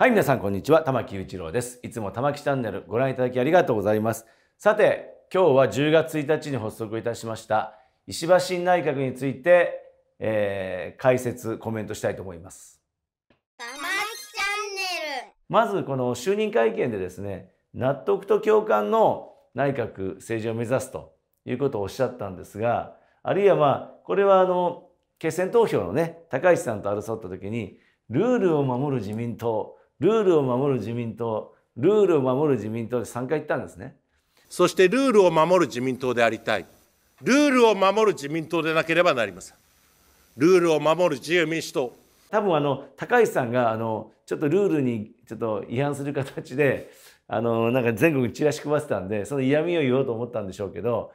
はい、皆さんこんにちは。玉木雄一郎です。いつも玉木チャンネルご覧いただきありがとうございます。さて、今日は10月1日に発足いたしました石破新内閣について、えー、解説、コメントしたいと思います。玉木チャンネルまずこの就任会見でですね、納得と共感の内閣政治を目指すということをおっしゃったんですが、あるいはまあ、これはあの、決選投票のね、高市さんと争った時に、ルールを守る自民党、ルールを守る自民党、ルールを守る自民党で3回行ったんですね。そしてルールを守る自民党でありたい。ルールを守る自民党でなければなりません。ルールを守る自由民主党。多分あの高橋さんがあのちょっとルールにちょっと違反する形であのなんか全国チラシ配ってたんでその嫌味を言おうと思ったんでしょうけど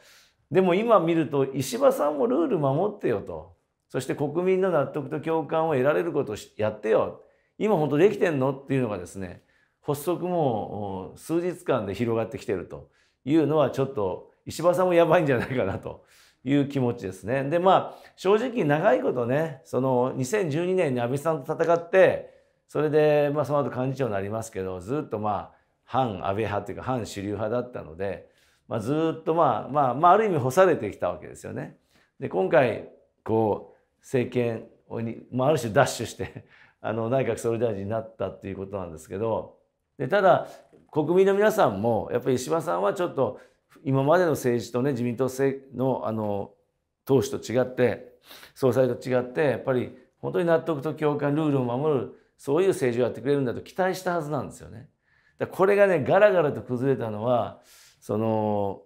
でも今見ると石破さんもルール守ってよとそして国民の納得と共感を得られることをやってよ今本当できてんのっていうのがですね発足も数日間で広がってきてるというのはちょっと石破さんもやばいんじゃないかなという気持ちですね。でまあ正直長いことねその2012年に安倍さんと戦ってそれで、まあ、その後幹事長になりますけどずっとまあ反安倍派というか反主流派だったので、まあ、ずっとまあまあ、まあ、ある意味干されてきたわけですよね。で今回こう政権に、まあ、ある種ダッシュしてあの内閣総理大臣になったっていうことなんですけどでただ国民の皆さんもやっぱり石破さんはちょっと今までの政治とね自民党のあの党首と違って総裁と違ってやっぱり本当に納得と共感ルールを守るそういう政治をやってくれるんだと期待したはずなんですよね。だこれがねガラガラと崩れたのはその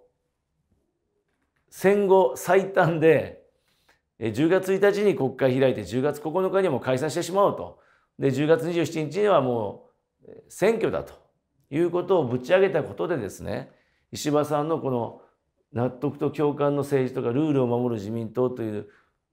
戦後最短で10月1日に国会開いて10月9日にも解散してしまおうとで10月27日にはもう選挙だということをぶち上げたことでですね石破さんのこの納得と共感の政治とかルールを守る自民党という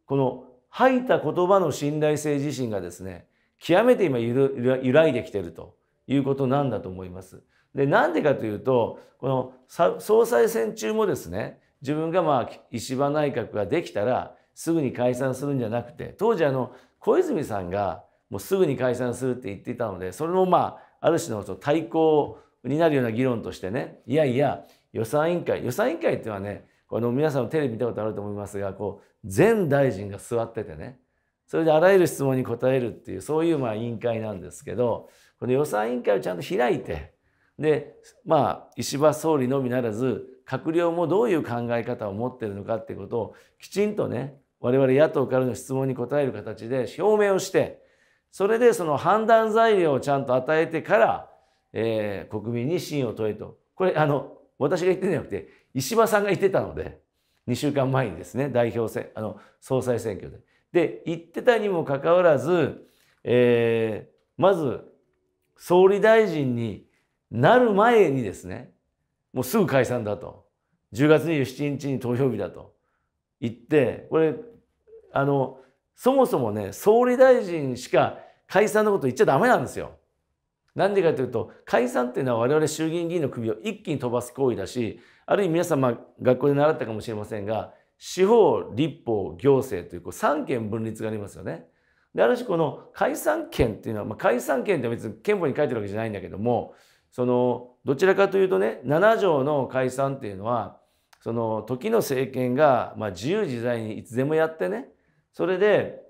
この吐いた言葉の信頼性自身がですね極めて今揺らいできてるということなんだと思います。でなんでかというとこの総裁選中もですね自分がまあ石破内閣ができたらすぐに解散するんじゃなくて当時あの小泉さんがもうすぐに解散するって言っていたのでそれもまあある種の対抗になるような議論としてねいやいや予算委員会予算委員会っていうのはねこの皆さんもテレビ見たことあると思いますがこう全大臣が座っててねそれであらゆる質問に答えるっていうそういうまあ委員会なんですけどこの予算委員会をちゃんと開いてでまあ石破総理のみならず閣僚もどういう考え方を持ってるのかっていうことをきちんとね我々野党からの質問に答える形で表明をしてそれでその判断材料をちゃんと与えてから、えー、国民に信を問えと。これ、あの、私が言ってんじゃなくて、石破さんが言ってたので、2週間前にですね、代表選、あの、総裁選挙で。で、言ってたにもかかわらず、えー、まず、総理大臣になる前にですね、もうすぐ解散だと。10月27日に投票日だと言って、これ、あの、そもそもね、総理大臣しか解散のこと言っちゃダメなんですよ。なんでかというと解散っていうのは我々衆議院議員の首を一気に飛ばす行為だしある意味皆様学校で習ったかもしれませんが司法立法行政というこう三権分立がありますよね。である種この解散権っていうのは、まあ、解散権って別に憲法に書いてるわけじゃないんだけどもそのどちらかというとね7条の解散っていうのはその時の政権が、まあ、自由自在にいつでもやってねそれで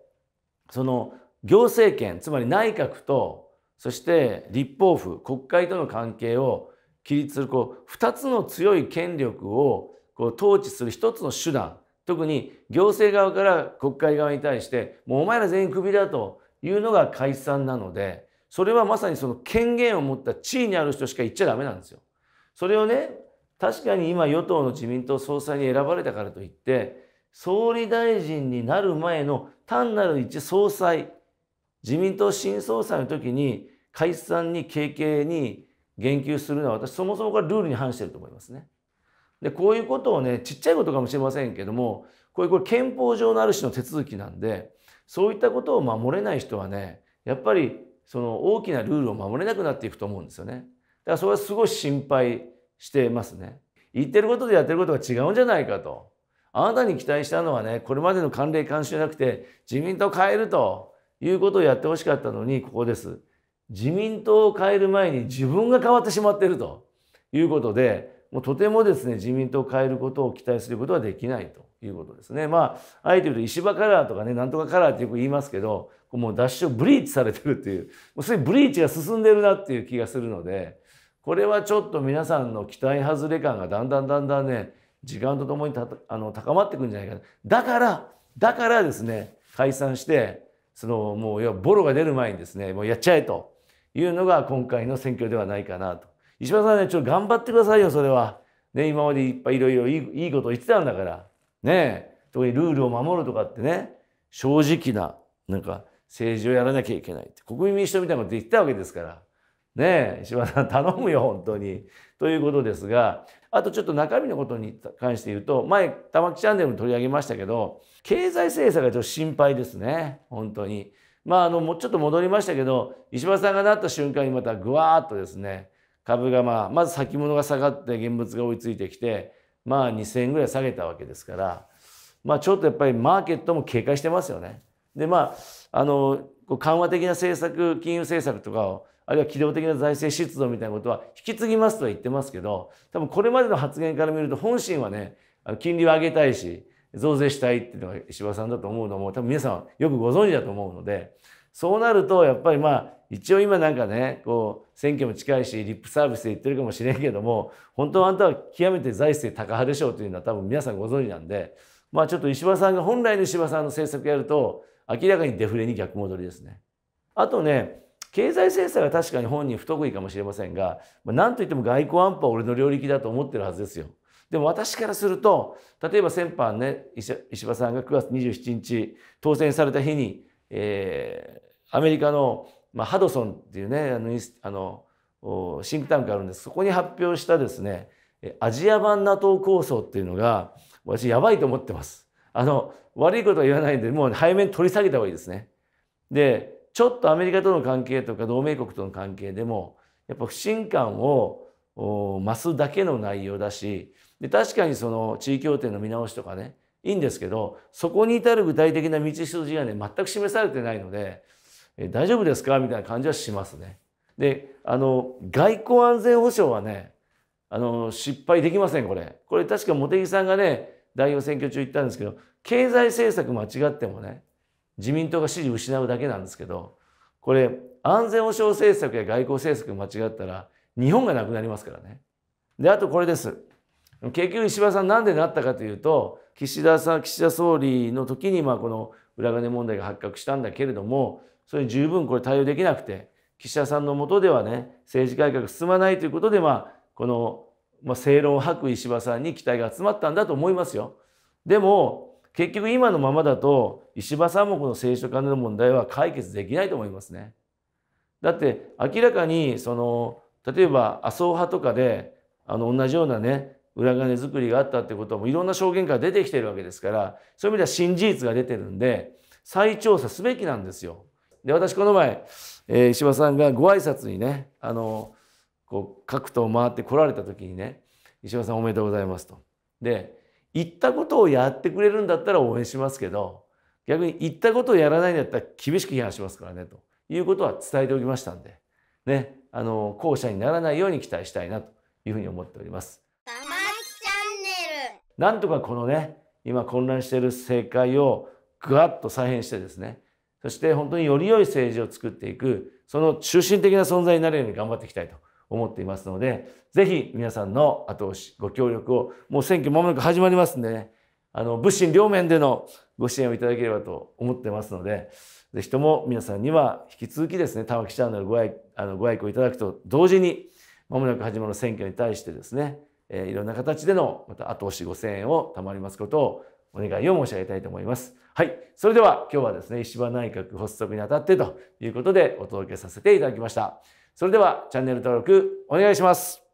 その行政権つまり内閣とそして立法府国会との関係を規律するこう2つの強い権力をこう統治する1つの手段特に行政側から国会側に対してもうお前ら全員クビだというのが解散なのでそれはまさにその権限を持った地位にある人しか言っちゃダメなんですよ。それをね確かに今与党の自民党総裁に選ばれたからといって総理大臣になる前の単なる一総裁自民党新総裁の時に解散に経験に言及するのは私そもそもがルールに反してると思いますね。でこういうことをねちっちゃいことかもしれませんけどもこれこれ憲法上のある種の手続きなんでそういったことを守れない人はねやっぱりその大きなルールを守れなくなっていくと思うんですよね。だからそれはすごい心配してますね。言ってることとやってることが違うんじゃないかと。あなたに期待したのはね、これまでの慣例慣習じゃなくて、自民党変えると、いうことをやってほしかったのに、ここです。自民党を変える前に自分が変わってしまっているということで、もうとてもですね、自民党を変えることを期待することはできないということですね。まあ、あえて言うと石破カラーとかね、なんとかカラーってよく言いますけど、もう脱出ブリーチされてるっていう、もうすでにブリーチが進んでるなっていう気がするので、これはちょっと皆さんの期待外れ感がだんだんだんだんね、時間とともにあの高まってくんじゃないかな。だから、だからですね、解散して、そのもう要はボロが出る前にですねもうやっちゃえというのが今回の選挙ではないかなと石破さんねちょっと頑張ってくださいよそれは、ね、今までいっぱいいろいろいいことを言ってたんだからね特にルールを守るとかってね正直ななんか政治をやらなきゃいけないって国民民主党みたいなこと言ってたわけですからね石破さん頼むよ本当にということですがあとちょっと中身のことに関して言うと、前、玉木チャンネルも取り上げましたけど、経済政策がちょっと心配ですね、本当に。まあ、あの、もうちょっと戻りましたけど、石破さんがなった瞬間にまたぐわーっとですね、株がまあ、まず先物が下がって現物が追いついてきて、まあ2000円ぐらい下げたわけですから、まあちょっとやっぱりマーケットも警戒してますよね。で、まあ、あの、緩和的な政策、金融政策とかをあるいは機動的な財政出動みたいなことは引き継ぎますとは言ってますけど、多分これまでの発言から見ると本心はね、金利を上げたいし、増税したいっていうのが石破さんだと思うのも多分皆さんよくご存知だと思うので、そうなるとやっぱりまあ一応今なんかね、こう選挙も近いし、リップサービスで言ってるかもしれんけども、本当はあんたは極めて財政高派でしょうというのは多分皆さんご存知なんで、まあちょっと石破さんが本来の石破さんの政策やると明らかにデフレに逆戻りですね。あとね、経済制裁は確かに本人不得意かもしれませんが、まあ、何といっても外交安保は俺の領域だと思ってるはずですよ。でも私からすると例えば先般ね石破さんが9月27日当選された日に、えー、アメリカの、まあ、ハドソンっていうねあのあのシンクタンクがあるんですそこに発表したですねアジア版 NATO 構想っていうのが私やばいと思ってます。あの悪いことは言わないんでもう背面取り下げた方がいいですね。でちょっとアメリカとの関係とか同盟国との関係でもやっぱ不信感を増すだけの内容だしで確かにその地位協定の見直しとかねいいんですけどそこに至る具体的な道筋がね全く示されてないので、え大丈夫ですかみたいな感じはしますね。であの外交安全保障はねあの失敗できませんこれ。これ確か茂木さんがね代表選挙中言ったんですけど経済政策間違ってもね自民党が支持を失うだけなんですけどこれ安全保障政策や外交政策間違ったら日本がなくなりますからね。であとこれです。結局石破さんなんでなったかというと岸田さん岸田総理の時にまあこの裏金問題が発覚したんだけれどもそれ十分これ対応できなくて岸田さんのもとではね政治改革進まないということでまあこの、まあ、正論を吐く石破さんに期待が集まったんだと思いますよ。でも結局今のままだと石破さんもこの聖書関連の問題は解決できないと思いますね。だって明らかにその例えば麻生派とかであの同じようなね裏金作りがあったってことはもういろんな証言から出てきてるわけですからそういう意味では新事実が出てるんで再調査すべきなんですよ。で私この前、えー、石破さんがご挨拶にねあのこう各党回って来られた時にね石破さんおめでとうございますと。で言ったことをやってくれるんだったら応援しますけど逆に言ったことをやらないんだったら厳しく批判しますからねということは伝えておきましたんでねあの後者にならないように期待したいなというふうに思っております。なんとかこのね今混乱している政界をぐわっと再編してですねそして本当により良い政治を作っていくその中心的な存在になるように頑張っていきたいと思っていますので、ぜひ皆さんの後押し、ご協力を、もう選挙まもなく始まりますんでね、あの、物心両面でのご支援をいただければと思ってますので、ぜひとも皆さんには引き続きですね、玉木チャンネルご愛あのご愛顧いただくと同時に、まもなく始まる選挙に対してですね、えー、いろんな形でのまた後押しご声援を賜りますことをお願いを申し上げたいと思います。はい。それでは今日はですね、石破内閣発足にあたってということでお届けさせていただきました。それではチャンネル登録お願いします。